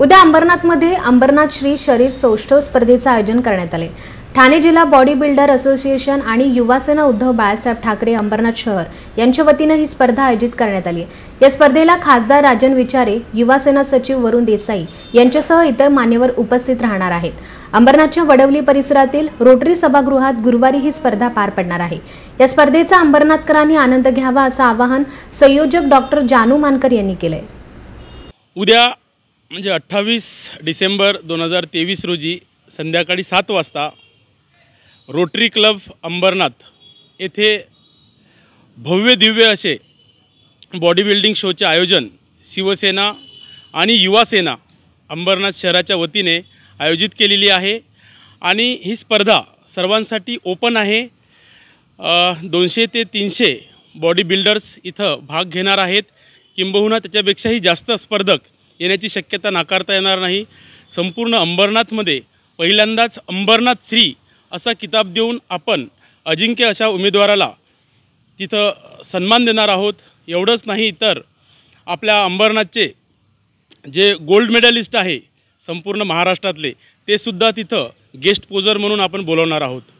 उद्या अंबरनाथमध्ये अंबरनाथ श्री शरीर सौष्ठव स्पर्धेचं आयोजन करण्यात आले ठाणे जिल्हा बॉडी बिल्डर असोसिएशन आणि युवासेना उद्धव बाळासाहेब ठाकरे अंबरनाथ शहर यांच्या वतीनं ही स्पर्धा आयोजित करण्यात आली या स्पर्धेला खासदार राजन विचारे युवासेना सचिव वरुण देसाई यांच्यासह इतर मान्यवर उपस्थित राहणार आहेत अंबरनाथच्या वडवली परिसरातील रोटरी सभागृहात गुरुवारी ही स्पर्धा पार पडणार आहे या स्पर्धेचा अंबरनाथकरांनी आनंद घ्यावा असं आवाहन संयोजक डॉक्टर जानू मानकर यांनी केलंय उद्या म्हणजे अठ्ठावीस डिसेंबर दोन हजार तेवीस रोजी संध्याकाळी सात वाजता रोटरी क्लब अंबरनाथ येथे भव्य दिव्य असे बॉडी बिल्डिंग शोचे आयोजन शिवसेना आणि युवासेना अंबरनाथ शहराच्या वतीने आयोजित केलेली आहे आणि ही स्पर्धा सर्वांसाठी ओपन आहे दोनशे ते तीनशे बॉडी बिल्डर्स इथं भाग घेणार आहेत किंबहुना त्याच्यापेक्षाही जास्त स्पर्धक येण्याची शक्यता नाकारता येणार नाही संपूर्ण अंबरनाथमध्ये पहिल्यांदाच अंबरनाथ श्री असा किताब देऊन आपण अजिंक्य अशा उमेदवाराला तिथं सन्मान देणार आहोत एवढंच नाही तर आपल्या अंबरनाथचे जे गोल्ड मेडलिस्ट आहे संपूर्ण महाराष्ट्रातले ते सुद्धा तिथं गेस्ट पोजर म्हणून आपण बोलवणार आहोत